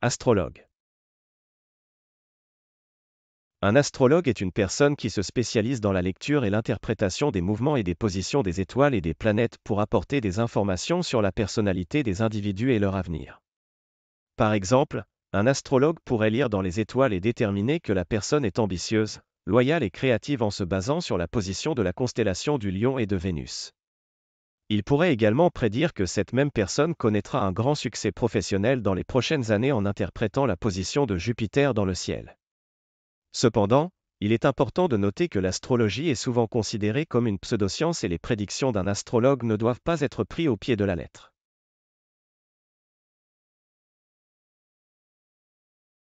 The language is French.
Astrologue. Un astrologue est une personne qui se spécialise dans la lecture et l'interprétation des mouvements et des positions des étoiles et des planètes pour apporter des informations sur la personnalité des individus et leur avenir. Par exemple, un astrologue pourrait lire dans les étoiles et déterminer que la personne est ambitieuse, loyale et créative en se basant sur la position de la constellation du lion et de Vénus. Il pourrait également prédire que cette même personne connaîtra un grand succès professionnel dans les prochaines années en interprétant la position de Jupiter dans le ciel. Cependant, il est important de noter que l'astrologie est souvent considérée comme une pseudoscience et les prédictions d'un astrologue ne doivent pas être prises au pied de la lettre.